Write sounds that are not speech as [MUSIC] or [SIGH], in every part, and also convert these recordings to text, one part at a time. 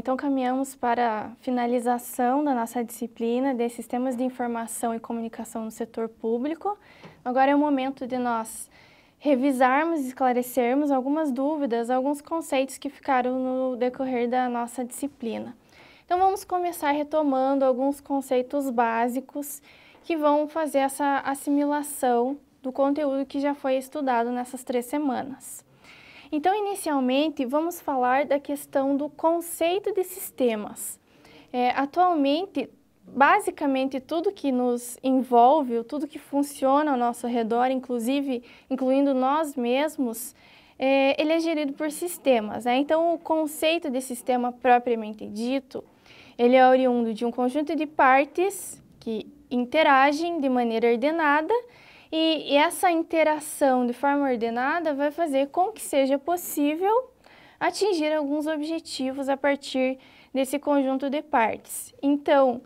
então caminhamos para a finalização da nossa disciplina de Sistemas de Informação e Comunicação no Setor Público. Agora é o momento de nós revisarmos e esclarecermos algumas dúvidas, alguns conceitos que ficaram no decorrer da nossa disciplina. Então vamos começar retomando alguns conceitos básicos que vão fazer essa assimilação do conteúdo que já foi estudado nessas três semanas. Então, inicialmente, vamos falar da questão do conceito de sistemas. É, atualmente, basicamente tudo que nos envolve, tudo que funciona ao nosso redor, inclusive incluindo nós mesmos, é, ele é gerido por sistemas. Né? Então, o conceito de sistema propriamente dito, ele é oriundo de um conjunto de partes que interagem de maneira ordenada e, essa interação de forma ordenada vai fazer com que seja possível atingir alguns objetivos a partir desse conjunto de partes. Então,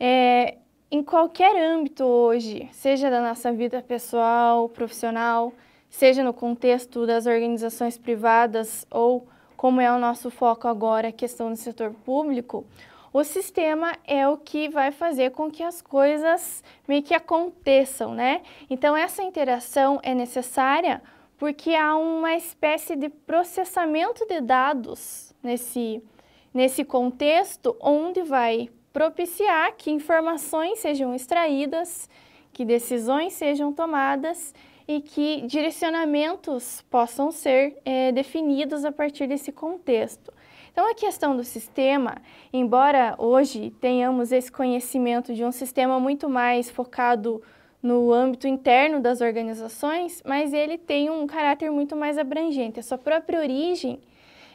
é, em qualquer âmbito hoje, seja da nossa vida pessoal, profissional, seja no contexto das organizações privadas ou como é o nosso foco agora, a questão do setor público, o sistema é o que vai fazer com que as coisas meio que aconteçam, né? Então essa interação é necessária porque há uma espécie de processamento de dados nesse, nesse contexto onde vai propiciar que informações sejam extraídas, que decisões sejam tomadas e que direcionamentos possam ser é, definidos a partir desse contexto. Então, a questão do sistema, embora hoje tenhamos esse conhecimento de um sistema muito mais focado no âmbito interno das organizações, mas ele tem um caráter muito mais abrangente. A sua própria origem,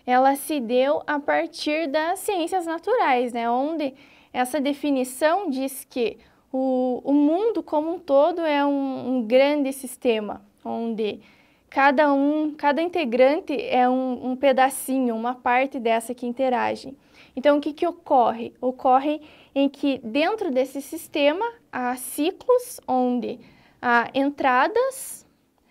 ela se deu a partir das ciências naturais, né? onde essa definição diz que o, o mundo como um todo é um, um grande sistema, onde cada um, cada integrante é um, um pedacinho, uma parte dessa que interage. Então, o que, que ocorre? Ocorre em que dentro desse sistema há ciclos onde há entradas,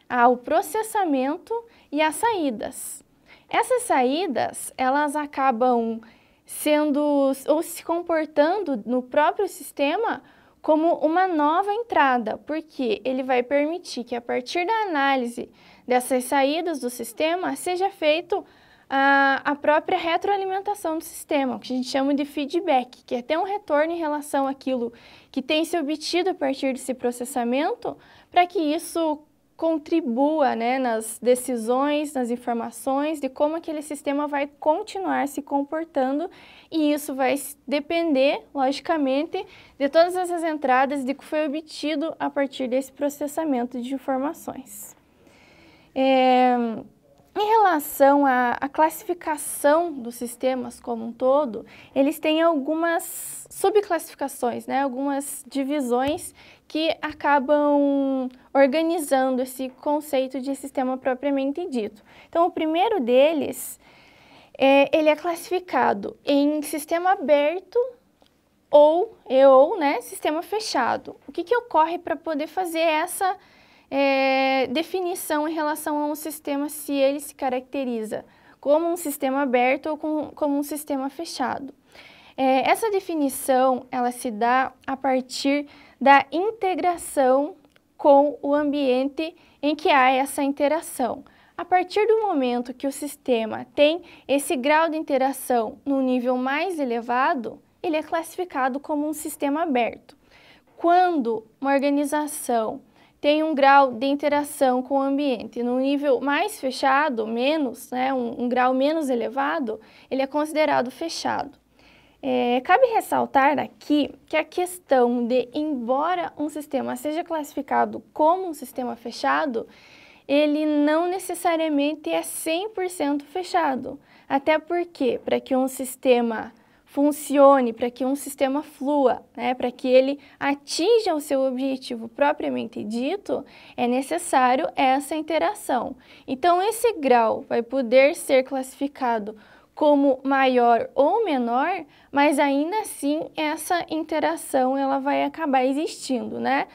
há o processamento e há saídas. Essas saídas, elas acabam sendo ou se comportando no próprio sistema como uma nova entrada, porque ele vai permitir que a partir da análise dessas saídas do sistema, seja feito a, a própria retroalimentação do sistema, o que a gente chama de feedback, que é ter um retorno em relação àquilo que tem se obtido a partir desse processamento, para que isso contribua né, nas decisões, nas informações de como aquele sistema vai continuar se comportando e isso vai depender, logicamente, de todas essas entradas de que foi obtido a partir desse processamento de informações. É, em relação à, à, classificação dos sistemas como um todo, eles têm algumas subclassificações, né? algumas divisões que acabam organizando esse conceito de sistema propriamente dito. Então, o primeiro deles, é, ele é classificado em sistema aberto ou, e ou né, sistema fechado. O que, que ocorre para poder fazer essa classificação? é, definição em relação a um sistema, se ele se caracteriza como um sistema aberto ou com, como um sistema fechado. É, essa definição, ela se dá a partir da integração com o ambiente em que há essa interação. A partir do momento que o sistema tem esse grau de interação no nível mais elevado, ele é classificado como um sistema aberto. Quando uma organização tem um grau de interação com o ambiente. No nível mais fechado, menos, né, um, um grau menos elevado, ele é considerado fechado. É, cabe ressaltar aqui que a questão de, embora um sistema seja classificado como um sistema fechado, ele não necessariamente é 100% fechado. Até porque, para que um sistema funcione, para que um sistema flua, né, para que ele atinja o seu objetivo propriamente dito, é necessário essa interação. Então, esse grau vai poder ser classificado como maior ou menor, mas ainda assim essa interação ela vai acabar existindo, né?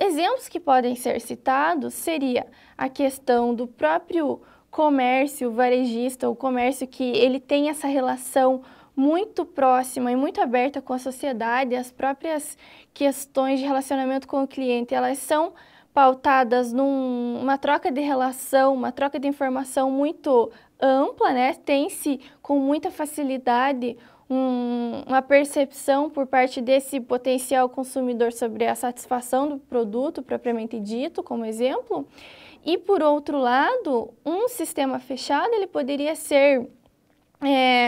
Exemplos que podem ser citados seria a questão do próprio comércio varejista, o comércio que ele tem essa relação muito próxima e muito aberta com a sociedade, as próprias questões de relacionamento com o cliente, elas são pautadas numa num, troca de relação, uma troca de informação muito ampla, né? Tem-se com muita facilidade um, uma percepção por parte desse potencial consumidor sobre a satisfação do produto propriamente dito, como exemplo. E por outro lado, um sistema fechado ele poderia ser é,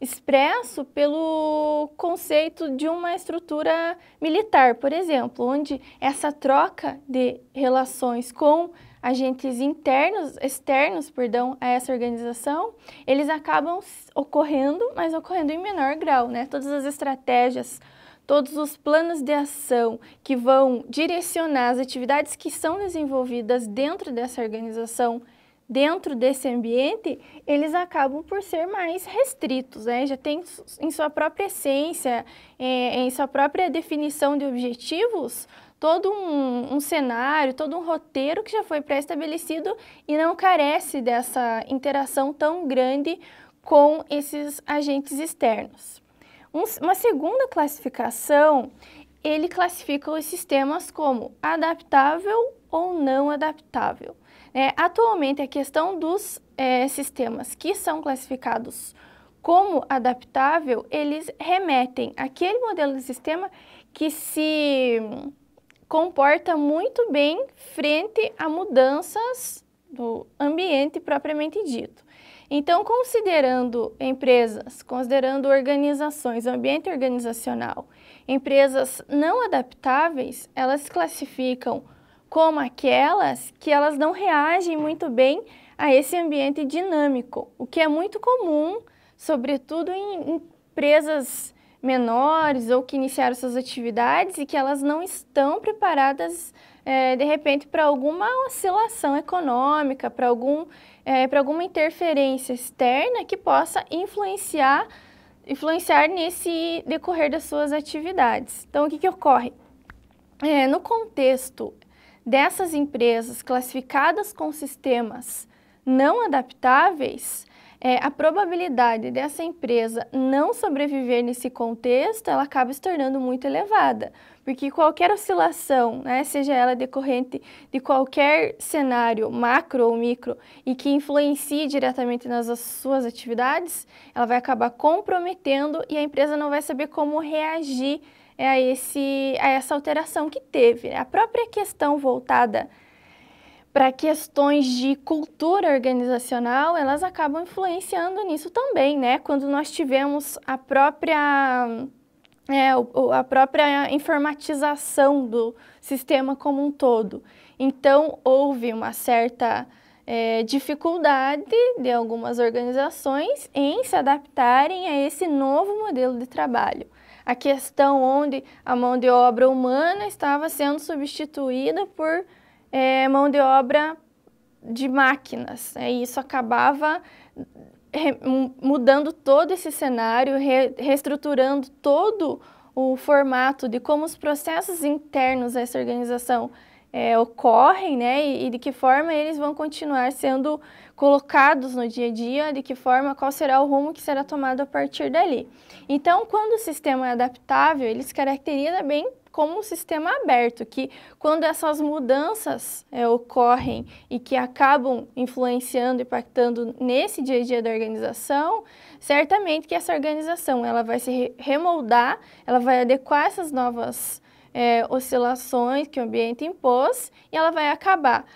Expresso pelo conceito de uma estrutura militar, por exemplo, onde essa troca de relações com agentes internos, externos, perdão, a essa organização, eles acabam ocorrendo, mas ocorrendo em menor grau, né? Todas as estratégias, todos os planos de ação que vão direcionar as atividades que são desenvolvidas dentro dessa organização dentro desse ambiente, eles acabam por ser mais restritos, né? já tem em sua própria essência, é, em sua própria definição de objetivos, todo um, um cenário, todo um roteiro que já foi pré-estabelecido e não carece dessa interação tão grande com esses agentes externos. Um, uma segunda classificação, ele classifica os sistemas como adaptável ou não adaptável. É, atualmente, a questão dos é, sistemas que são classificados como adaptável, eles remetem àquele modelo de sistema que se comporta muito bem frente a mudanças do ambiente propriamente dito. Então, considerando empresas, considerando organizações, ambiente organizacional, empresas não adaptáveis, elas classificam como aquelas que elas não reagem muito bem a esse ambiente dinâmico, o que é muito comum, sobretudo em empresas menores ou que iniciaram suas atividades e que elas não estão preparadas, é, de repente, para alguma oscilação econômica, para algum, é, alguma interferência externa que possa influenciar, influenciar nesse decorrer das suas atividades. Então, o que, que ocorre? É, no contexto dessas empresas classificadas com sistemas não adaptáveis, é, a probabilidade dessa empresa não sobreviver nesse contexto, ela acaba se tornando muito elevada, porque qualquer oscilação, né, seja ela decorrente de qualquer cenário macro ou micro e que influencie diretamente nas suas atividades, ela vai acabar comprometendo e a empresa não vai saber como reagir é a, esse, a essa alteração que teve. Né? A própria questão voltada para questões de cultura organizacional, elas acabam influenciando nisso também, né? Quando nós tivemos a própria, é, a própria informatização do sistema como um todo. Então, houve uma certa é, dificuldade de algumas organizações em se adaptarem a esse novo modelo de trabalho a questão onde a mão de obra humana estava sendo substituída por é, mão de obra de máquinas. Né? E isso acabava mudando todo esse cenário, re reestruturando todo o formato de como os processos internos dessa organização é, ocorrem né? E, e de que forma eles vão continuar sendo colocados no dia a dia, de que forma, qual será o rumo que será tomado a partir dali. Então, quando o sistema é adaptável, ele se caracteriza bem como um sistema aberto, que quando essas mudanças é, ocorrem e que acabam influenciando, impactando nesse dia a dia da organização, certamente que essa organização ela vai se remoldar, ela vai adequar essas novas é, oscilações que o ambiente impôs e ela vai acabar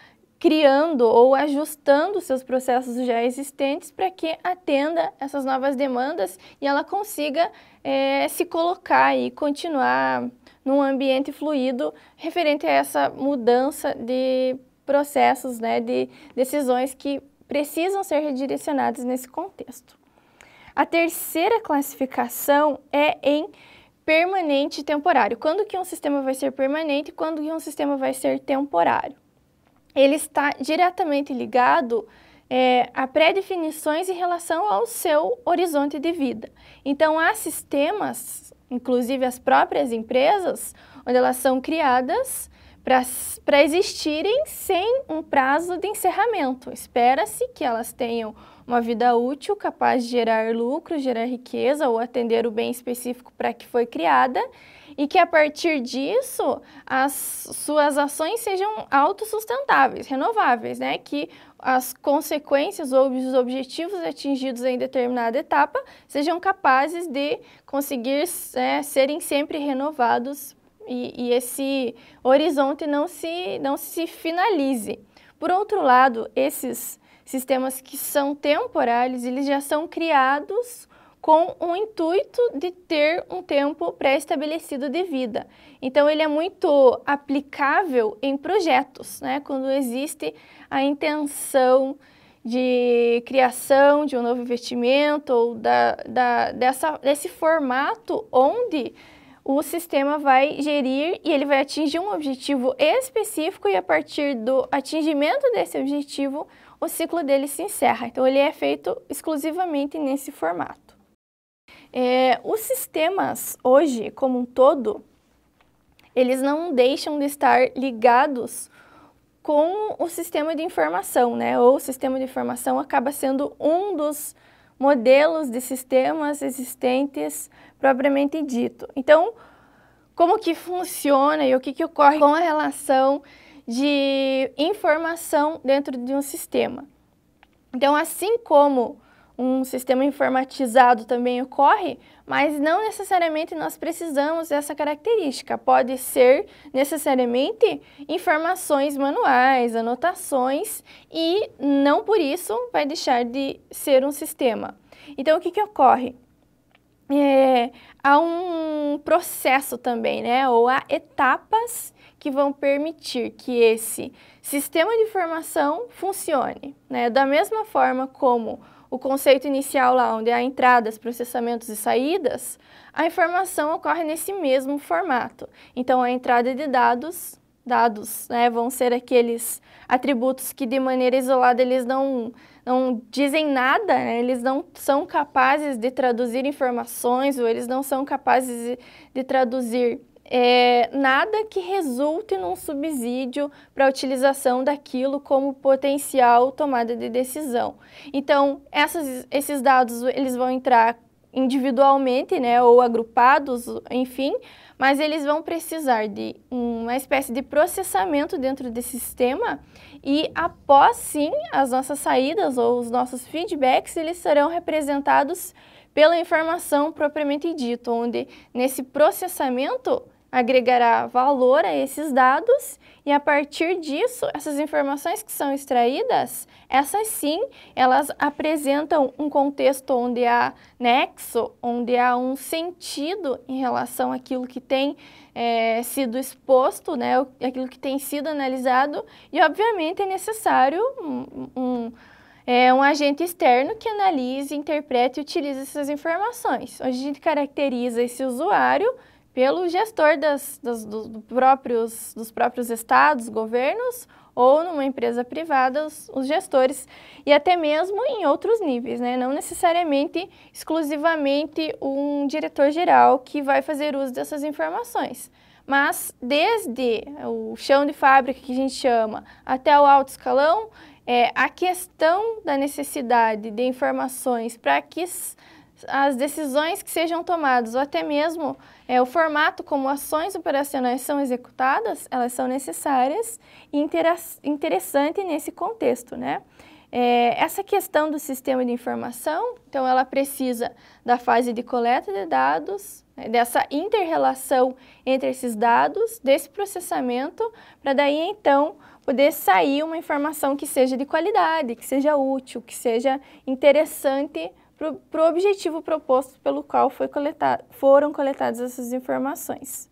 criando ou ajustando seus processos já existentes para que atenda essas novas demandas e ela consiga é, se colocar e continuar num ambiente fluido referente a essa mudança de processos, né, de decisões que precisam ser redirecionadas nesse contexto. A terceira classificação é em permanente e temporário. Quando que um sistema vai ser permanente e quando que um sistema vai ser temporário? ele está diretamente ligado é, a pré-definições em relação ao seu horizonte de vida. Então, há sistemas, inclusive as próprias empresas, onde elas são criadas para existirem sem um prazo de encerramento. Espera-se que elas tenham uma vida útil, capaz de gerar lucro, gerar riqueza ou atender o bem específico para que foi criada, e que a partir disso as suas ações sejam autossustentáveis, renováveis, né? Que as consequências ou os objetivos atingidos em determinada etapa sejam capazes de conseguir é, serem sempre renovados e, e esse horizonte não se, não se finalize. Por outro lado, esses sistemas que são temporários, eles já são criados com o intuito de ter um tempo pré-estabelecido de vida. Então, ele é muito aplicável em projetos, né? quando existe a intenção de criação de um novo investimento ou da, da, dessa, desse formato onde o sistema vai gerir e ele vai atingir um objetivo específico e a partir do atingimento desse objetivo, o ciclo dele se encerra. Então, ele é feito exclusivamente nesse formato. É, os sistemas hoje, como um todo, eles não deixam de estar ligados com o sistema de informação, né? Ou o sistema de informação acaba sendo um dos modelos de sistemas existentes propriamente dito. Então, como que funciona e o que, que ocorre com a relação de informação dentro de um sistema? Então, assim como um sistema informatizado também ocorre, mas não necessariamente nós precisamos dessa característica. Pode ser necessariamente informações manuais, anotações e não por isso vai deixar de ser um sistema. Então o que, que ocorre? É, há um processo também, né? Ou há etapas que vão permitir que esse sistema de informação funcione, né? Da mesma forma como o conceito inicial lá, onde há é entradas, processamentos e saídas, a informação ocorre nesse mesmo formato. Então, a entrada de dados, dados né, vão ser aqueles atributos que de maneira isolada eles não, não dizem nada, né? eles não são capazes de traduzir informações ou eles não são capazes de, de traduzir é, nada que resulte num subsídio para a utilização daquilo como potencial tomada de decisão. Então, essas, esses dados eles vão entrar individualmente, né, ou agrupados, enfim, mas eles vão precisar de uma espécie de processamento dentro desse sistema e após sim as nossas saídas ou os nossos feedbacks eles serão representados pela informação propriamente dita, onde nesse processamento agregará valor a esses dados e a partir disso, essas informações que são extraídas, essas sim, elas apresentam um contexto onde há nexo, onde há um sentido em relação àquilo que tem é, sido exposto, né, aquilo que tem sido analisado e obviamente é necessário um, um é um agente externo que analise, interprete e utilize essas informações. Hoje a gente caracteriza esse usuário pelo gestor das, das, do próprios, dos próprios estados, governos, ou numa empresa privada, os, os, gestores, e até mesmo em outros níveis, né? não necessariamente exclusivamente um diretor-geral que vai fazer uso dessas informações. Mas desde o chão de fábrica, que a gente chama, até o alto escalão, é, a questão da necessidade de informações para que as decisões que sejam tomadas, ou até mesmo é, o formato como ações operacionais são executadas, elas são necessárias e interessante nesse contexto, né? É, essa questão do sistema de informação, então ela precisa da fase de coleta de dados, né, dessa interrelação entre esses dados, desse processamento, para daí então poder sair uma informação que seja de qualidade, que seja útil, que seja interessante para o objetivo proposto pelo qual coletado, foram coletadas essas informações.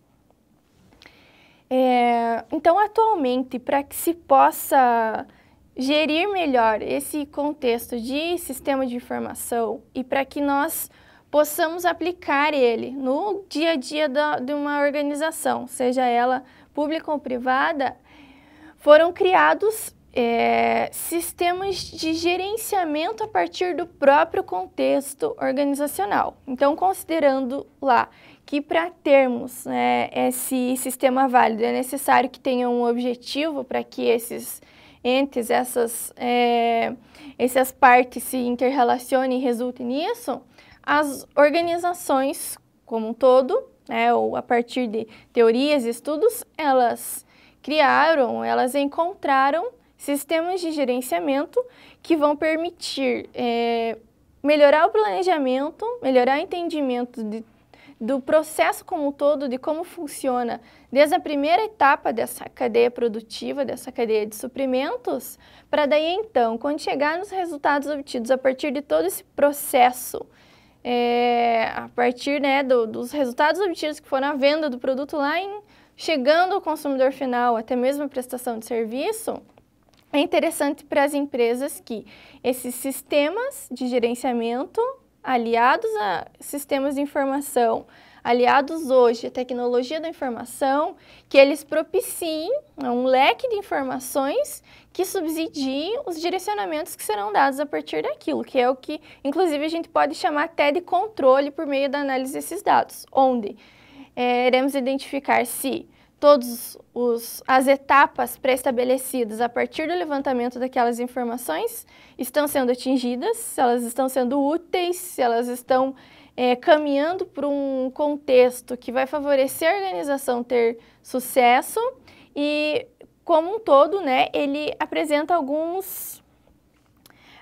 É, então, atualmente, para que se possa gerir melhor esse contexto de sistema de informação e para que nós possamos aplicar ele no dia a dia da, de uma organização, seja ela pública ou privada, foram criados é, sistemas de gerenciamento a partir do próprio contexto organizacional. Então, considerando lá que para termos né, esse sistema válido é necessário que tenha um objetivo para que esses entes, essas, é, essas partes se interrelacionem e resultem nisso, as organizações como um todo, né, ou a partir de teorias e estudos, elas criaram, elas encontraram sistemas de gerenciamento que vão permitir é, melhorar o planejamento, melhorar o entendimento de, do processo como um todo, de como funciona, desde a primeira etapa dessa cadeia produtiva, dessa cadeia de suprimentos, para daí então, quando chegar nos resultados obtidos a partir de todo esse processo, é, a partir né, do, dos resultados obtidos que foram a venda do produto lá, em, chegando ao consumidor final, até mesmo a prestação de serviço, é interessante para as empresas que esses sistemas de gerenciamento, aliados a sistemas de informação, aliados hoje à tecnologia da informação, que eles propiciem né, um leque de informações que subsidiem os direcionamentos que serão dados a partir daquilo, que é o que, inclusive, a gente pode chamar até de controle por meio da análise desses dados, onde é, iremos identificar se todas as etapas pré-estabelecidas a partir do levantamento daquelas informações estão sendo atingidas, se elas estão sendo úteis, se elas estão é, caminhando para um contexto que vai favorecer a organização ter sucesso e, como um todo, né, ele apresenta alguns,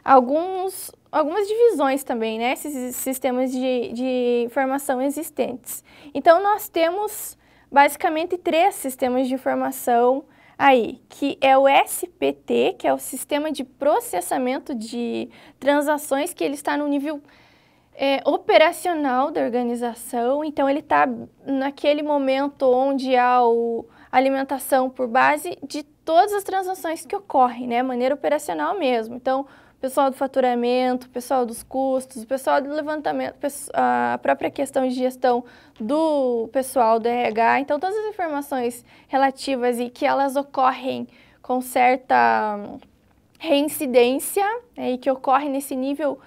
alguns algumas divisões também, né, esses sistemas de, de informação existentes. Então, nós temos basicamente três sistemas de informação aí, que é o SPT, que é o Sistema de Processamento de Transações, que ele está no nível é, operacional da organização, então ele está naquele momento onde há o, alimentação por base de todas as transações que ocorrem, né, maneira operacional mesmo. Então, pessoal do faturamento, pessoal dos custos, pessoal do levantamento, a própria questão de gestão do pessoal do RH. Então, todas as informações relativas e que elas ocorrem com certa reincidência né, e que ocorre nesse nível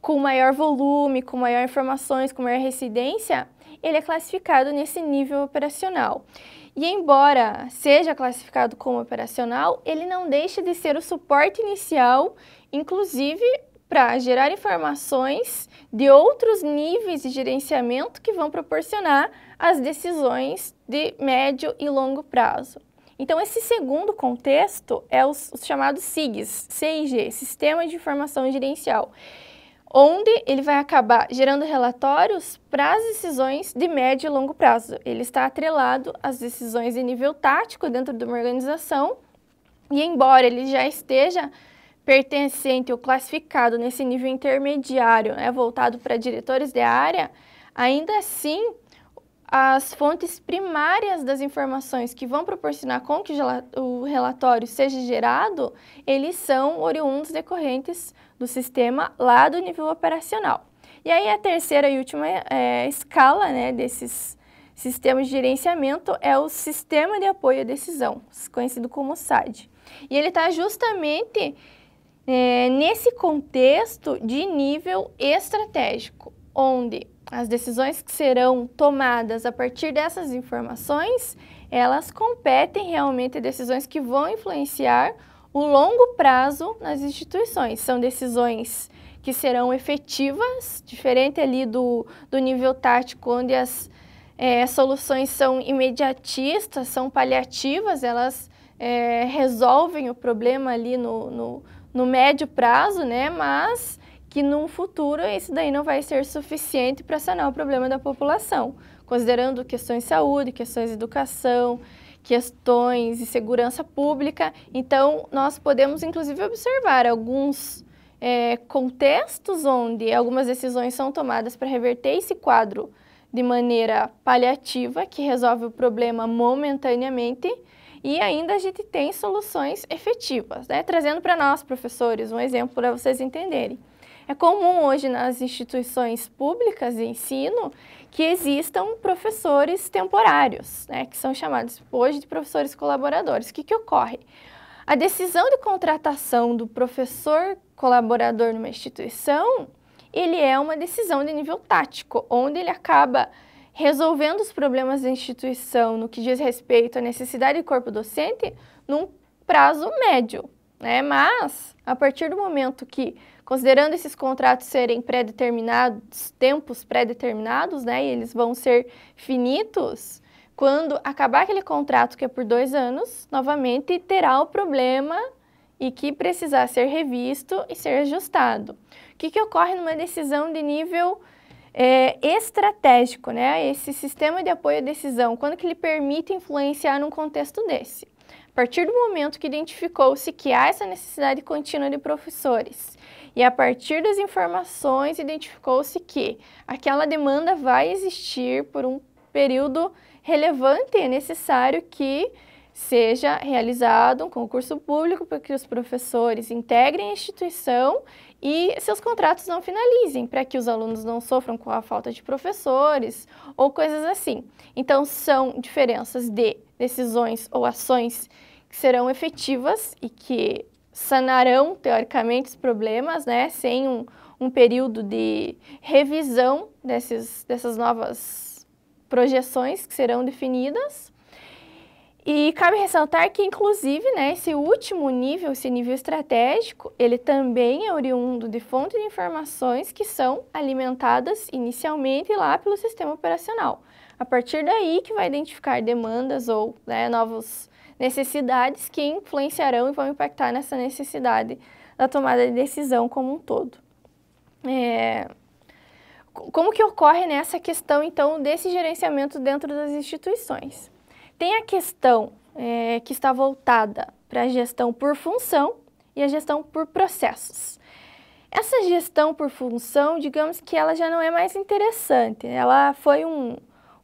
com maior volume, com maior informações, com maior residência, ele é classificado nesse nível operacional. E embora seja classificado como operacional, ele não deixa de ser o suporte inicial, inclusive para gerar informações de outros níveis de gerenciamento que vão proporcionar as decisões de médio e longo prazo. Então, esse segundo contexto é os, chamado chamados SIGs, CIG, Sistema de Informação Gerencial onde ele vai acabar gerando relatórios para as decisões de médio e longo prazo. Ele está atrelado às decisões de nível tático dentro de uma organização e, embora ele já esteja pertencente ou classificado nesse nível intermediário, né, voltado para diretores de área, ainda assim as fontes primárias das informações que vão proporcionar com que o relatório seja gerado, eles são oriundos decorrentes do sistema lá do nível operacional. E aí a terceira e última é, escala né, desses sistemas de gerenciamento é o Sistema de Apoio à Decisão, conhecido como SAD. E ele está justamente é, nesse contexto de nível estratégico, onde as decisões que serão tomadas a partir dessas informações, elas competem realmente decisões que vão influenciar o longo prazo nas instituições. São decisões que serão efetivas, diferente ali do, do nível tático, onde as é, soluções são imediatistas, são paliativas, elas é, resolvem o problema ali no, no, no médio prazo, né? mas que no futuro isso daí não vai ser suficiente para sanar o problema da população, considerando questões de saúde, questões de educação, questões de segurança pública. Então, nós podemos, inclusive, observar alguns é, contextos onde algumas decisões são tomadas para reverter esse quadro de maneira paliativa, que resolve o problema momentaneamente, e ainda a gente tem soluções efetivas, né? trazendo para nós, professores, um exemplo para vocês entenderem. É comum hoje nas instituições públicas de ensino que existam professores temporários, né, que são chamados hoje de professores colaboradores. O que, que ocorre? A decisão de contratação do professor colaborador numa instituição, ele é uma decisão de nível tático, onde ele acaba resolvendo os problemas da instituição no que diz respeito à necessidade de corpo docente num prazo médio, né? Mas a partir do momento que Considerando esses contratos serem pré-determinados, tempos pré-determinados, né, e eles vão ser finitos, quando acabar aquele contrato que é por dois anos, novamente terá o problema e que precisará ser revisto e ser ajustado. O que, que ocorre numa decisão de nível é, estratégico, né? Esse sistema de apoio à decisão, quando que ele permite influenciar num contexto desse? A partir do momento que identificou-se que há essa necessidade contínua de professores e a partir das informações identificou-se que aquela demanda vai existir por um período relevante e é necessário que seja realizado um concurso público para que os professores integrem a instituição e seus contratos não finalizem, para que os alunos não sofram com a falta de professores ou coisas assim. Então, são diferenças de decisões ou ações que serão efetivas e que sanarão, teoricamente, os problemas, né, sem um, um período de revisão desses, dessas novas projeções que serão definidas. E cabe ressaltar que, inclusive, né, esse último nível, esse nível estratégico, ele também é oriundo de fonte de informações que são alimentadas inicialmente lá pelo sistema operacional. A partir daí que vai identificar demandas ou né, novos necessidades que influenciarão e vão impactar nessa necessidade da tomada de decisão como um todo. É, como que ocorre nessa questão, então, desse gerenciamento dentro das instituições? Tem a questão é, que está voltada para a gestão por função e a gestão por processos. Essa gestão por função, digamos que ela já não é mais interessante, né? ela foi um,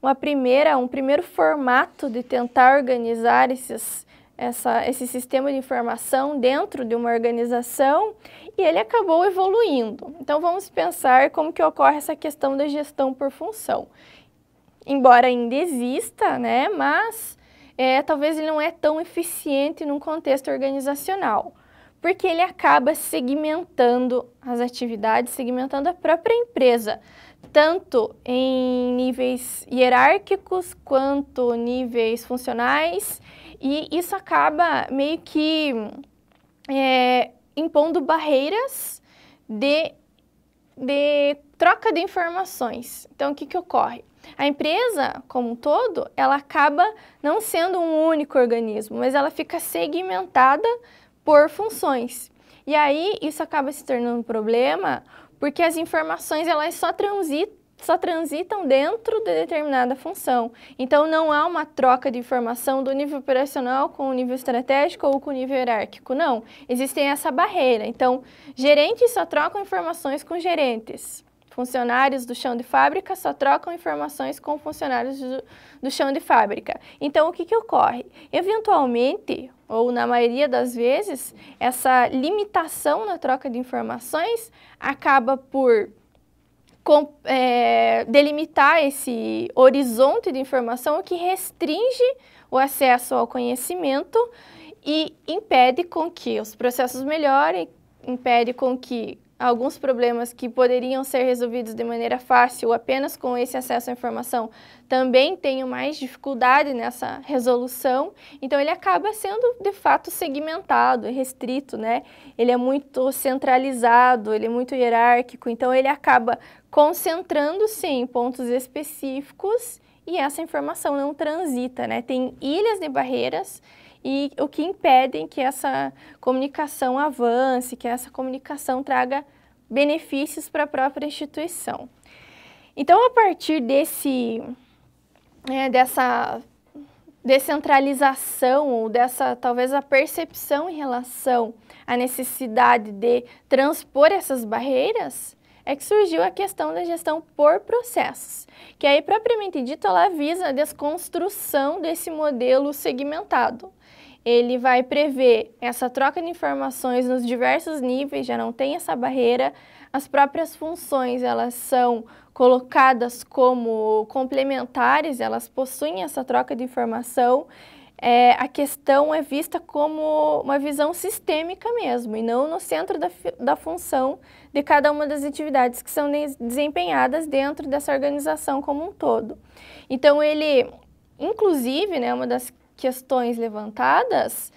uma primeira, um primeiro formato de tentar organizar esses, essa, esse sistema de informação dentro de uma organização e ele acabou evoluindo. Então vamos pensar como que ocorre essa questão da gestão por função. Embora ainda exista, né, mas é, talvez ele não é tão eficiente num contexto organizacional, porque ele acaba segmentando as atividades, segmentando a própria empresa tanto em níveis hierárquicos quanto níveis funcionais, e isso acaba meio que é, impondo barreiras de, de troca de informações. Então, o que, que ocorre? A empresa, como um todo, ela acaba não sendo um único organismo, mas ela fica segmentada por funções. E aí, isso acaba se tornando um problema porque as informações elas só transitam só transitam dentro de determinada função. Então, não há uma troca de informação do nível operacional com o nível estratégico ou com o nível hierárquico, não. Existem essa barreira. Então, gerentes só trocam informações com gerentes. Funcionários do chão de fábrica só trocam informações com funcionários do, do chão de fábrica. Então, o que, que ocorre? Eventualmente, ou na maioria das vezes, essa limitação na troca de informações acaba por com, é, delimitar esse horizonte de informação que restringe o acesso ao conhecimento e impede com que os processos melhorem, impede com que alguns problemas que poderiam ser resolvidos de maneira fácil apenas com esse acesso à informação também tenham mais dificuldade nessa resolução, então ele acaba sendo de fato segmentado, é restrito, né? Ele é muito centralizado, ele é muito hierárquico, então ele acaba concentrando-se em pontos específicos e essa informação não transita, né? Tem ilhas de barreiras e o que impedem que essa comunicação avance, que essa comunicação traga benefícios para a própria instituição. Então, a partir desse, né, dessa descentralização ou dessa talvez a percepção em relação à necessidade de transpor essas barreiras, é que surgiu a questão da gestão por processos, que aí propriamente dita ela visa a desconstrução desse modelo segmentado ele vai prever essa troca de informações nos diversos níveis, já não tem essa barreira. As próprias funções, elas são colocadas como complementares, elas possuem essa troca de informação. É, a questão é vista como uma visão sistêmica mesmo, e não no centro da, da função de cada uma das atividades que são desempenhadas dentro dessa organização como um todo. Então, ele, inclusive, né, uma das questões levantadas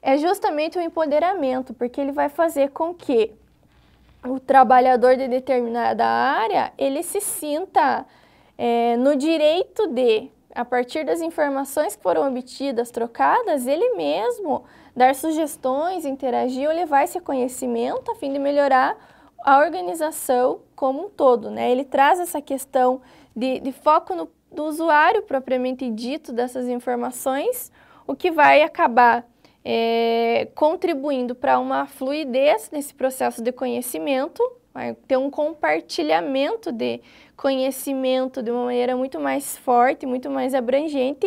é justamente o empoderamento, porque ele vai fazer com que o trabalhador de determinada área ele se sinta é, no direito de, a partir das informações que foram obtidas, trocadas, ele mesmo dar sugestões, interagir ou levar esse conhecimento a fim de melhorar a organização como um todo. Né? Ele traz essa questão de, de foco no do usuário propriamente dito dessas informações, o que vai acabar é, contribuindo para uma fluidez nesse processo de conhecimento, vai ter um compartilhamento de conhecimento de uma maneira muito mais forte, muito mais abrangente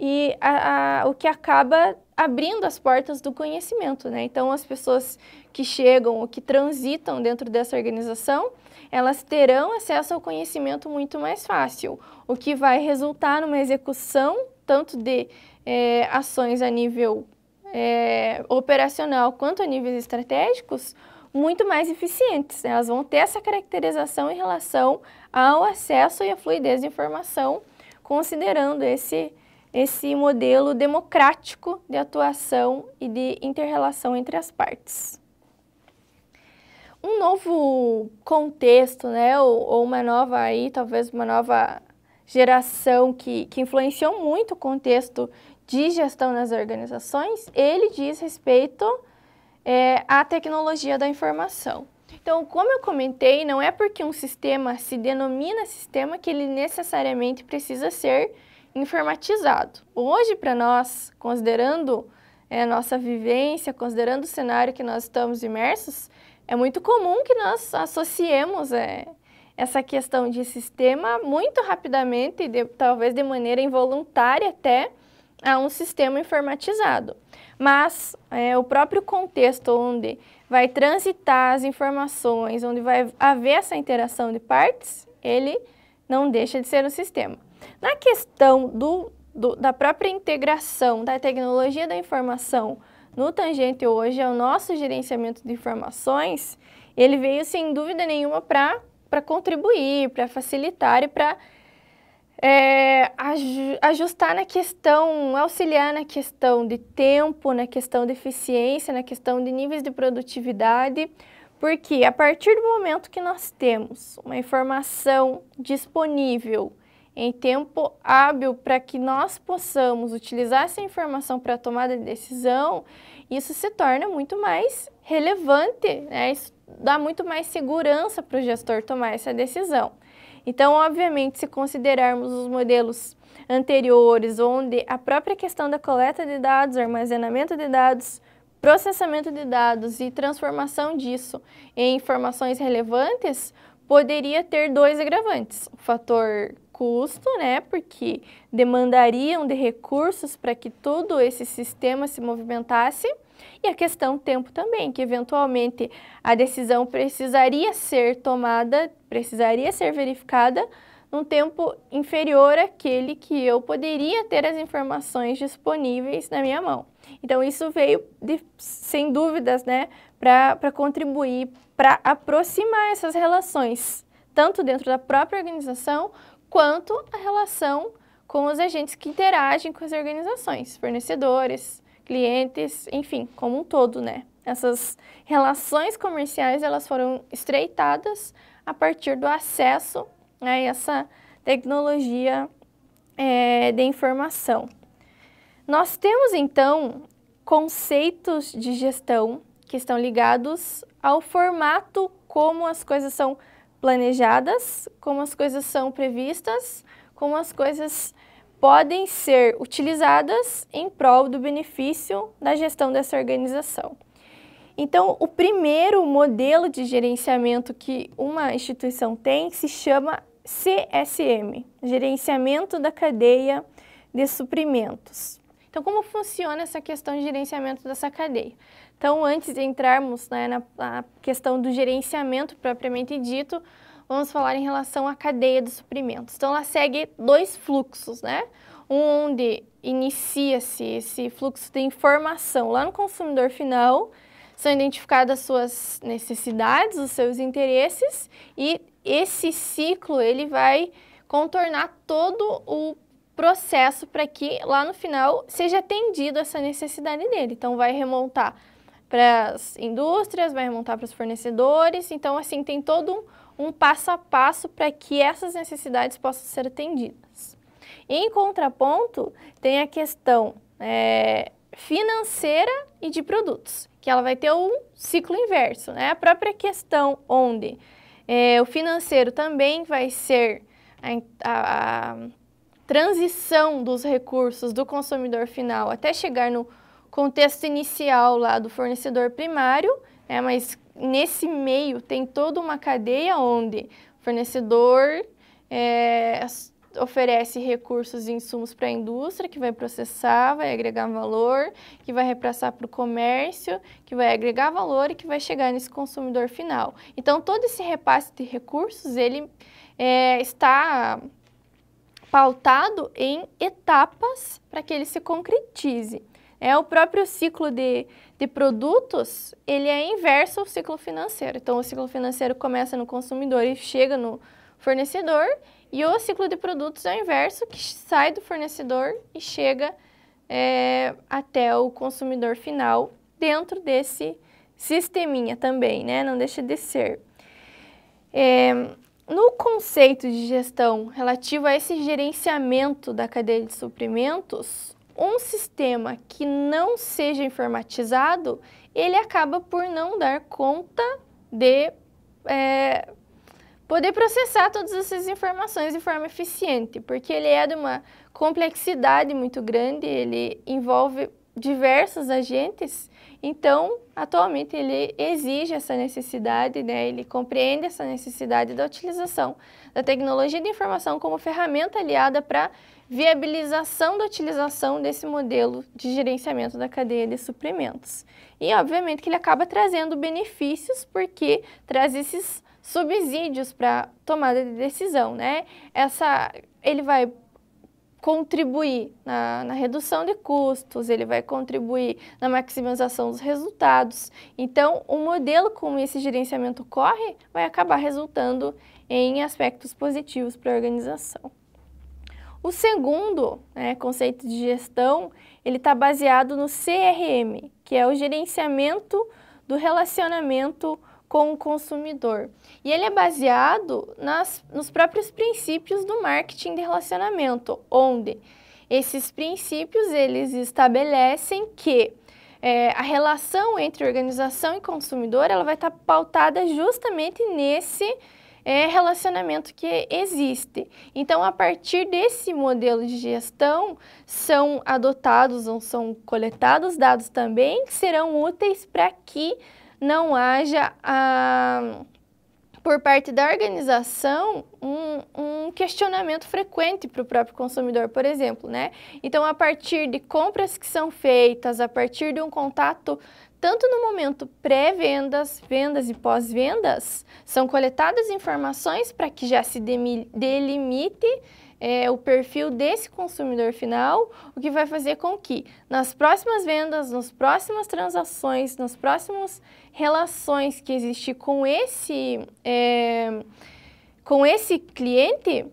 e a, a, o que acaba abrindo as portas do conhecimento, né? Então, as pessoas que chegam ou que transitam dentro dessa organização, elas terão acesso ao conhecimento muito mais fácil, o que vai resultar numa execução tanto de é, ações a nível é, operacional quanto a níveis estratégicos muito mais eficientes. Né? Elas vão ter essa caracterização em relação ao acesso e à fluidez de informação, considerando esse, esse modelo democrático de atuação e de interrelação entre as partes um novo contexto, né? Ou, ou, uma nova aí, talvez uma nova geração que, que influenciou muito o contexto de gestão nas organizações, ele diz respeito é, à tecnologia da informação. Então, como eu comentei, não é porque um sistema se denomina sistema que ele necessariamente precisa ser informatizado. Hoje, para nós, considerando é, a nossa vivência, considerando o cenário que nós estamos imersos, é muito comum que nós associemos é, essa questão de sistema muito rapidamente, de, talvez de maneira involuntária até, a um sistema informatizado. Mas é, o próprio contexto onde vai transitar as informações, onde vai haver essa interação de partes, ele não deixa de ser um sistema. Na questão do, do da própria integração da tecnologia da informação no Tangente hoje é o nosso gerenciamento de informações, ele veio sem dúvida nenhuma para contribuir, para facilitar e para é, ajustar na questão, auxiliar na questão de tempo, na questão de eficiência, na questão de níveis de produtividade, porque a partir do momento que nós temos uma informação disponível em tempo hábil para que nós possamos utilizar essa informação para tomada de decisão, isso se torna muito mais relevante, né? isso dá muito mais segurança para o gestor tomar essa decisão. Então, obviamente, se considerarmos os modelos anteriores, onde a própria questão da coleta de dados, armazenamento de dados, processamento de dados e transformação disso em informações relevantes, poderia ter dois agravantes, o fator custo, né? Porque demandariam de recursos para que todo esse sistema se movimentasse. E a questão tempo também, que eventualmente a decisão precisaria ser tomada, precisaria ser verificada num tempo inferior àquele que eu poderia ter as informações disponíveis na minha mão. Então isso veio de, sem dúvidas, né, para contribuir para aproximar essas relações, tanto dentro da própria organização quanto a relação com os agentes que interagem com as organizações, fornecedores, clientes, enfim, como um todo, né? Essas relações comerciais, elas foram estreitadas a partir do acesso né, a essa tecnologia é, de informação. Nós temos, então, conceitos de gestão que estão ligados ao formato como as coisas são planejadas, como as coisas são previstas, como as coisas podem ser utilizadas em prol do benefício da gestão dessa organização. Então, o primeiro modelo de gerenciamento que uma instituição tem se chama CSM, Gerenciamento da Cadeia de Suprimentos. Então, como funciona essa questão de gerenciamento dessa cadeia? Então, antes de entrarmos né, na, na questão do gerenciamento propriamente dito, vamos falar em relação à cadeia dos suprimentos. Então, ela segue dois fluxos, né? Um onde inicia-se esse fluxo de informação lá no consumidor final, são identificadas suas necessidades, os seus interesses e esse ciclo ele vai contornar todo o processo para que lá no final seja atendido essa necessidade dele. Então vai remontar para as indústrias, vai remontar para os fornecedores. Então, assim, tem todo um, um passo a passo para que essas necessidades possam ser atendidas. Em contraponto, tem a questão é, financeira e de produtos, que ela vai ter um ciclo inverso, né? A própria questão onde é, o financeiro também vai ser a, a, a transição dos recursos do consumidor final até chegar no contexto inicial lá do fornecedor primário, né, mas nesse meio tem toda uma cadeia onde o fornecedor é, oferece recursos e insumos para a indústria, que vai processar, vai agregar valor, que vai repassar para o comércio, que vai agregar valor e que vai chegar nesse consumidor final. Então, todo esse repasse de recursos, ele é, está pautado em etapas para que ele se concretize. É o próprio ciclo de, de produtos, ele é inverso ao ciclo financeiro. Então, o ciclo financeiro começa no consumidor e chega no fornecedor, e o ciclo de produtos é o inverso, que sai do fornecedor e chega é, até o consumidor final dentro desse sisteminha também, né? Não deixa de ser. É, no conceito de gestão relativo a esse gerenciamento da cadeia de suprimentos, um sistema que não seja informatizado, ele acaba por não dar conta de é, poder processar todas essas informações de forma eficiente, porque ele é de uma complexidade muito grande, ele envolve diversos agentes, então atualmente ele exige essa necessidade, né? ele compreende essa necessidade da utilização da tecnologia de informação como ferramenta aliada para viabilização da utilização desse modelo de gerenciamento da cadeia de suprimentos. E, obviamente, que ele acaba trazendo benefícios, porque traz esses subsídios para tomada de decisão, né? Essa, ele vai contribuir na, na, redução de custos, ele vai contribuir na maximização dos resultados. Então, o modelo como esse gerenciamento corre vai acabar resultando em aspectos positivos para a organização. O segundo né, conceito de gestão, ele está baseado no CRM, que é o gerenciamento do relacionamento com o consumidor. E ele é baseado nas, nos próprios princípios do marketing de relacionamento, onde esses princípios eles estabelecem que é, a relação entre organização e consumidor ela vai estar tá pautada justamente nesse é, relacionamento que existe. Então, a partir desse modelo de gestão, são adotados ou são coletados dados também que serão úteis para que não haja a ah, por parte da organização um, um questionamento frequente para o próprio consumidor, por exemplo, né? Então, a partir de compras que são feitas, a partir de um contato tanto no momento pré-vendas, vendas e pós-vendas, são coletadas informações para que já se delimite é, o perfil desse consumidor final, o que vai fazer com que nas próximas vendas, nas próximas transações, nas próximas relações que existir com esse, é, com esse cliente,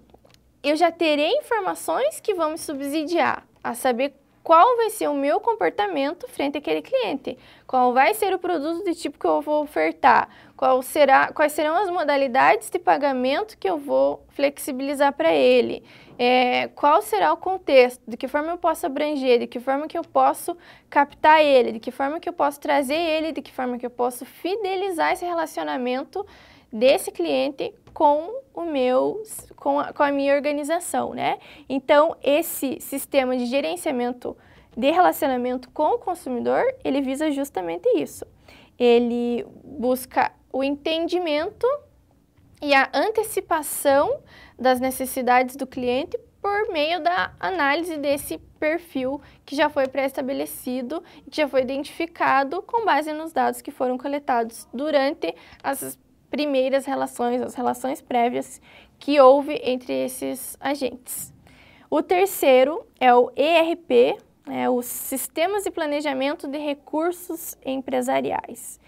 eu já terei informações que vão me subsidiar a saber qual vai ser o meu comportamento frente àquele cliente, qual vai ser o produto de tipo que eu vou ofertar, qual será, quais serão as modalidades de pagamento que eu vou flexibilizar para ele, é, qual será o contexto, de que forma eu posso abranger, de que forma que eu posso captar ele, de que forma que eu posso trazer ele, de que forma que eu posso fidelizar esse relacionamento desse cliente com o meu, com a, com a minha organização, né? Então, esse sistema de gerenciamento de relacionamento com o consumidor, ele visa justamente isso. Ele busca o entendimento e a antecipação das necessidades do cliente por meio da análise desse perfil que já foi pré-estabelecido, que já foi identificado com base nos dados que foram coletados durante as primeiras relações, as relações prévias que houve entre esses agentes. O terceiro é o ERP, é né, os Sistemas de Planejamento de Recursos Empresariais.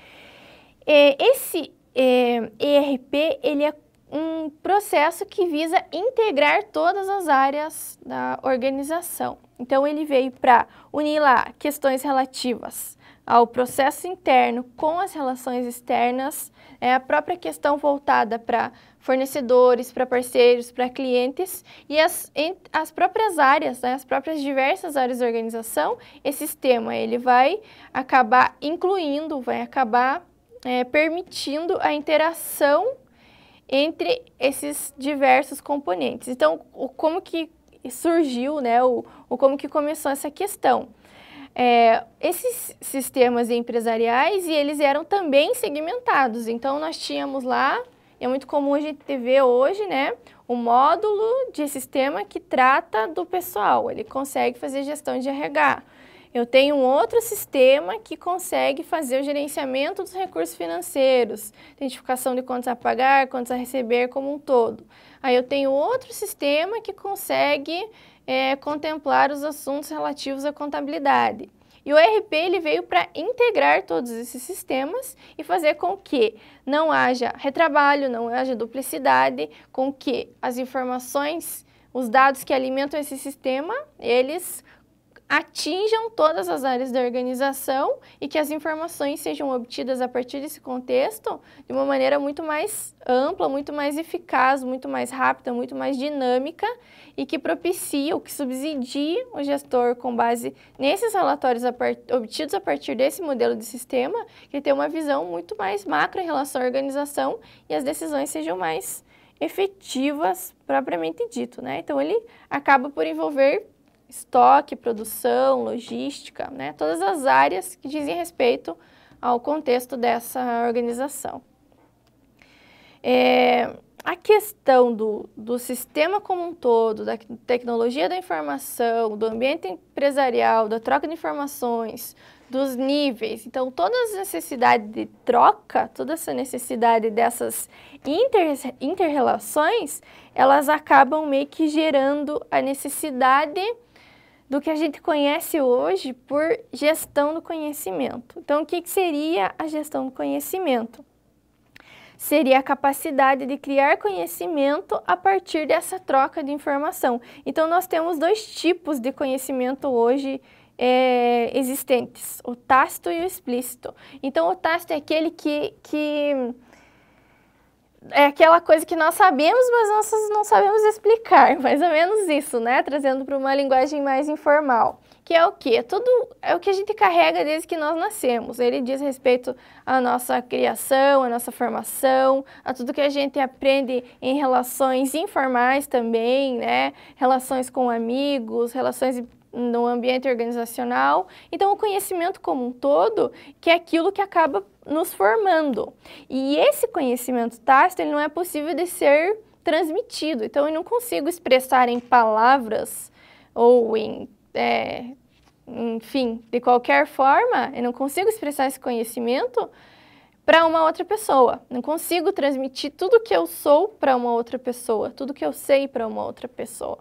É, esse é, ERP ele é um processo que visa integrar todas as áreas da organização. Então, ele veio para unir lá questões relativas ao processo interno com as relações externas, é a própria questão voltada para fornecedores, para parceiros, para clientes e as, em, as próprias áreas, né, as próprias diversas áreas da organização, esse sistema ele vai acabar incluindo, vai acabar é, permitindo a interação entre esses diversos componentes. Então, o, como que surgiu, né, o, o como que começou essa questão? É, esses sistemas empresariais e eles eram também segmentados. Então nós tínhamos lá, é muito comum a gente ver hoje, né, o módulo de sistema que trata do pessoal. Ele consegue fazer gestão de RH. Eu tenho um outro sistema que consegue fazer o gerenciamento dos recursos financeiros, identificação de contas a pagar, contas a receber como um todo. Aí eu tenho outro sistema que consegue é, contemplar os assuntos relativos à contabilidade. E o ERP ele veio para integrar todos esses sistemas e fazer com que não haja retrabalho, não haja duplicidade, com que as informações, os dados que alimentam esse sistema, eles atinjam todas as áreas da organização e que as informações sejam obtidas a partir desse contexto de uma maneira muito mais ampla, muito mais eficaz, muito mais rápida, muito mais dinâmica e que propicie ou que subsidie o gestor com base nesses relatórios a part... obtidos a partir desse modelo de sistema, que tem uma visão muito mais macro em relação à organização e as decisões sejam mais efetivas propriamente dito, né? Então ele acaba por envolver estoque, produção, logística, né? todas as áreas que dizem respeito ao contexto dessa organização. É, a questão do, do sistema como um todo, da tecnologia da informação, do ambiente empresarial, da troca de informações, dos níveis. Então, toda essa necessidade de troca, toda essa necessidade dessas inter, inter-relações, elas acabam meio que gerando a necessidade do que a gente conhece hoje por gestão do conhecimento. Então, o que seria a gestão do conhecimento? Seria a capacidade de criar conhecimento a partir dessa troca de informação. Então, nós temos dois tipos de conhecimento hoje é, existentes, o tácito e o explícito. Então, o tácito é aquele que, que é aquela coisa que nós sabemos, mas nós não sabemos explicar, [LAUGHS] mais ou menos isso, né? Trazendo para uma linguagem mais informal, que é o que? Tudo é o que a gente carrega desde que nós nascemos. Ele diz respeito à nossa criação, à nossa formação, a tudo que a gente aprende em relações informais também, né? Relações com amigos, relações no ambiente organizacional. Então, o conhecimento como um todo, que é aquilo que acaba nos formando. E esse conhecimento tácito, ele não é possível de ser transmitido. Então, eu não consigo expressar em palavras ou em... É, enfim, de qualquer forma, eu não consigo expressar esse conhecimento para uma outra pessoa. Não consigo transmitir tudo que eu sou para uma outra pessoa, tudo que eu sei para uma outra pessoa.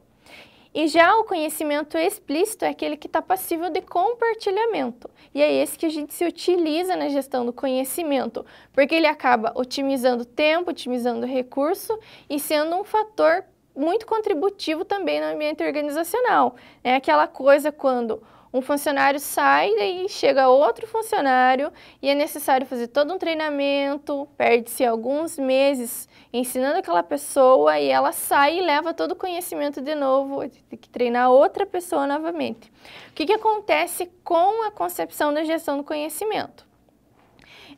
E já o conhecimento explícito é aquele que está passível de compartilhamento. E é esse que a gente se utiliza na gestão do conhecimento, porque ele acaba otimizando tempo, otimizando recurso e sendo um fator muito contributivo também no ambiente organizacional. É aquela coisa quando um funcionário sai e chega outro funcionário e é necessário fazer todo um treinamento, perde-se alguns meses ensinando aquela pessoa e ela sai e leva todo o conhecimento de novo, tem que treinar outra pessoa novamente. O que, que acontece com a concepção da gestão do conhecimento?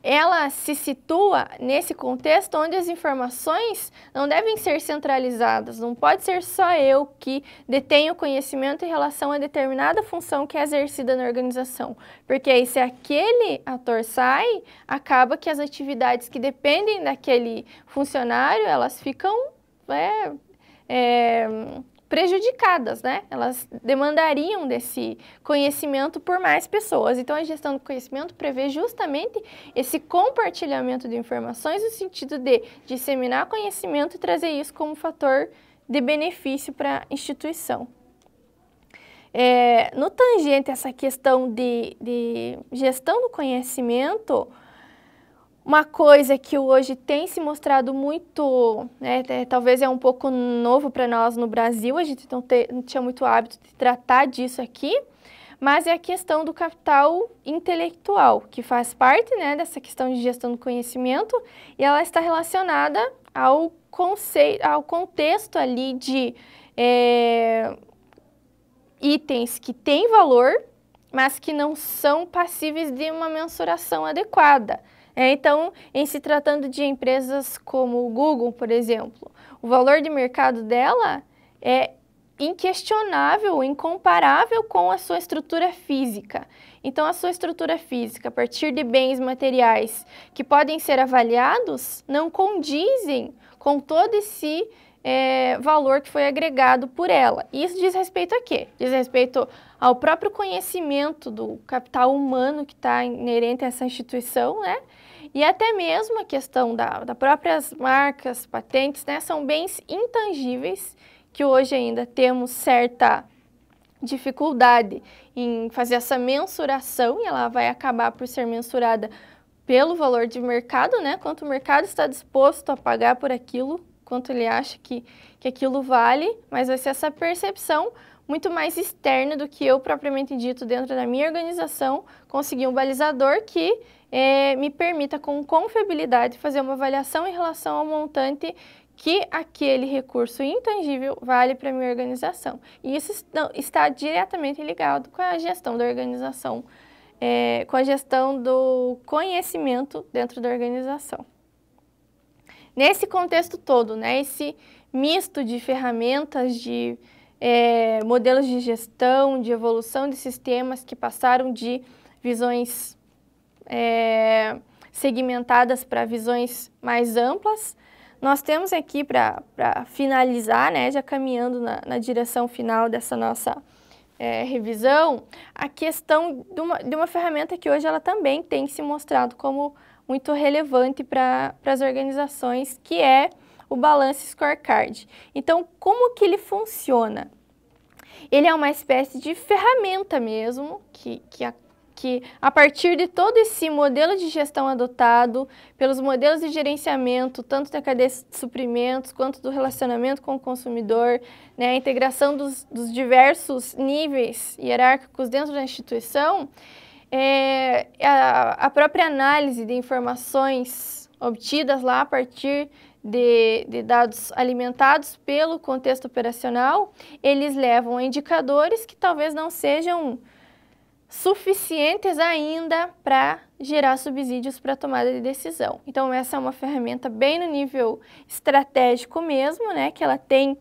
ela se situa nesse contexto onde as informações não devem ser centralizadas, não pode ser só eu que detenho conhecimento em relação a determinada função que é exercida na organização, porque aí se aquele ator sai, acaba que as atividades que dependem daquele funcionário, elas ficam né, é, é, prejudicadas, né? Elas demandariam desse conhecimento por mais pessoas. Então, a gestão do conhecimento prevê justamente esse compartilhamento de informações no sentido de disseminar conhecimento e trazer isso como fator de benefício para a instituição. É, no tangente essa questão de, de gestão do conhecimento, uma coisa que hoje tem se mostrado muito, né, é, talvez é um pouco novo para nós no Brasil, a gente não, não tinha muito hábito de tratar disso aqui, mas é a questão do capital intelectual, que faz parte né, dessa questão de gestão do conhecimento, e ela está relacionada ao, conceito, ao contexto ali de é, itens que têm valor, mas que não são passíveis de uma mensuração adequada. É, então, em se tratando de empresas como o Google, por exemplo, o valor de mercado dela é inquestionável, incomparável com a sua estrutura física. Então, a sua estrutura física, a partir de bens materiais que podem ser avaliados, não condizem com todo esse é, valor que foi agregado por ela. isso diz respeito a quê? Diz respeito ao próprio conhecimento do capital humano que está inerente a essa instituição, né? E até mesmo a questão da, da próprias marcas, patentes, né, são bens intangíveis que hoje ainda temos certa dificuldade em fazer essa mensuração e ela vai acabar por ser mensurada pelo valor de mercado, né? Quanto o mercado está disposto a pagar por aquilo, quanto ele acha que, que aquilo vale, mas vai ser essa percepção muito mais externa do que eu propriamente dito dentro da minha organização conseguir um balizador que é, me permita com confiabilidade fazer uma avaliação em relação ao montante que aquele recurso intangível vale para a minha organização. E isso está diretamente ligado com a gestão da organização, é, com a gestão do conhecimento dentro da organização. Nesse contexto todo, né, esse misto de ferramentas, de é, modelos de gestão, de evolução de sistemas que passaram de visões é, segmentadas para visões mais amplas. Nós temos aqui para finalizar, né, já caminhando na, na direção final dessa nossa é, revisão, a questão de uma, de uma ferramenta que hoje ela também tem se mostrado como muito relevante para as organizações, que é o Balance Scorecard. Então, como que ele funciona? Ele é uma espécie de ferramenta mesmo, que, que a, que, a partir de todo esse modelo de gestão adotado, pelos modelos de gerenciamento, tanto da cadeia de suprimentos quanto do relacionamento com o consumidor, né, a integração dos, dos diversos níveis hierárquicos dentro da instituição, é, a, a, própria análise de informações obtidas lá a partir de, de, dados alimentados pelo contexto operacional, eles levam a indicadores que talvez não sejam suficientes ainda para gerar subsídios para tomada de decisão. Então essa é uma ferramenta bem no nível estratégico mesmo, né, que ela tem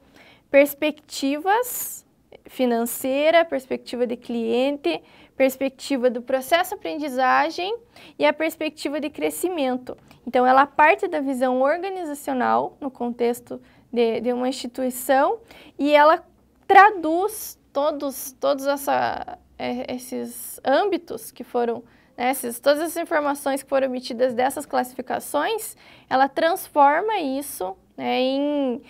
perspectivas financeira, perspectiva de cliente, perspectiva do processo aprendizagem e a perspectiva de crescimento. Então ela parte da visão organizacional no contexto de, de uma instituição e ela traduz todos, todos essa, é, esses âmbitos que foram, né, todas as informações que foram emitidas dessas classificações, ela transforma isso né, em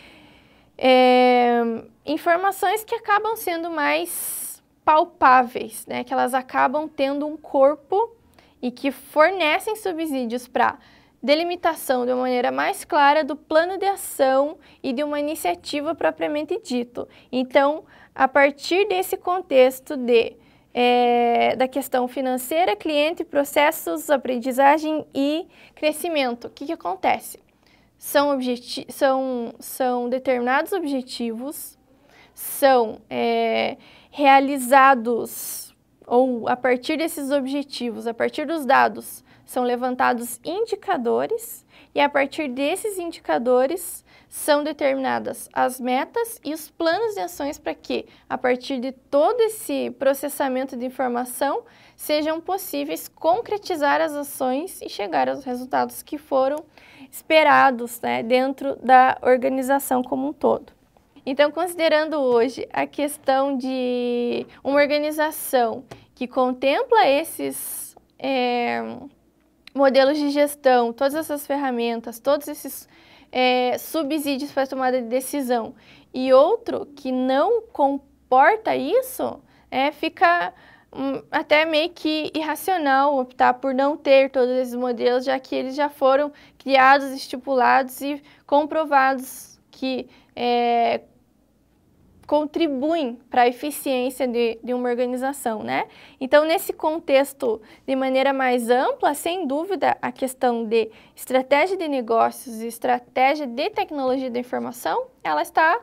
é, informações que acabam sendo mais palpáveis, né, que elas acabam tendo um corpo e que fornecem subsídios para delimitação de uma maneira mais clara do plano de ação e de uma iniciativa propriamente dito. Então, a partir desse contexto de é, da questão financeira, cliente, processos, aprendizagem e crescimento. O que, que acontece? São, são, são determinados objetivos, são é, realizados ou a partir desses objetivos, a partir dos dados, são levantados indicadores e a partir desses indicadores são determinadas as metas e os planos de ações para que, a partir de todo esse processamento de informação, sejam possíveis concretizar as ações e chegar aos resultados que foram esperados né, dentro da organização como um todo. Então, considerando hoje a questão de uma organização que contempla esses é, modelos de gestão, todas essas ferramentas, todos esses é, subsídios para tomada de decisão e outro que não comporta isso, é, fica um, até meio que irracional optar por não ter todos esses modelos, já que eles já foram criados, estipulados e comprovados que é, contribuem para a eficiência de, de, uma organização, né? Então, nesse contexto, de maneira mais ampla, sem dúvida, a questão de estratégia de negócios e estratégia de tecnologia da informação, ela está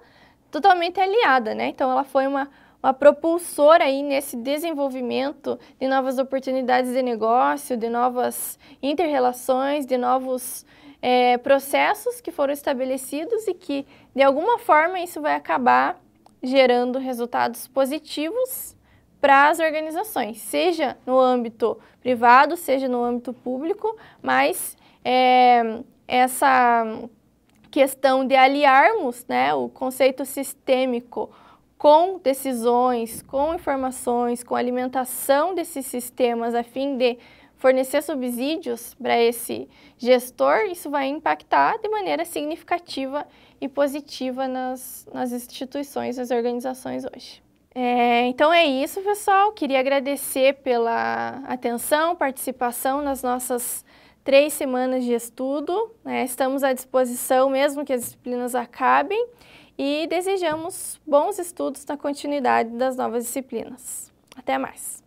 totalmente aliada, né? Então, ela foi uma, uma propulsora aí nesse desenvolvimento de novas oportunidades de negócio, de novas interrelações, de novos é, processos que foram estabelecidos e que, de alguma forma, isso vai acabar gerando resultados positivos para as organizações, seja no âmbito privado, seja no âmbito público, mas é, essa questão de aliarmos né, o conceito sistêmico com decisões, com informações, com alimentação desses sistemas a fim de fornecer subsídios para esse gestor, isso vai impactar de maneira significativa e positiva nas, nas instituições, nas organizações hoje. É, então é isso, pessoal. Queria agradecer pela atenção, participação nas nossas três semanas de estudo. Né? Estamos à disposição mesmo que as disciplinas acabem e desejamos bons estudos na continuidade das novas disciplinas. Até mais!